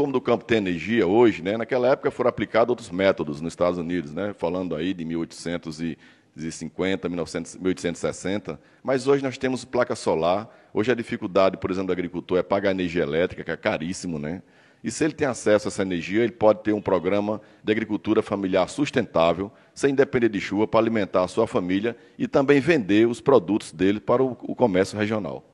como do campo tem energia hoje, né, naquela época foram aplicados outros métodos nos Estados Unidos, né, falando aí de 1850, 1860, mas hoje nós temos placa solar. Hoje a dificuldade, por exemplo, do agricultor é pagar energia elétrica, que é caríssimo, né? E se ele tem acesso a essa energia, ele pode ter um programa de agricultura familiar sustentável, sem depender de chuva, para alimentar a sua família e também vender os produtos dele para o comércio regional.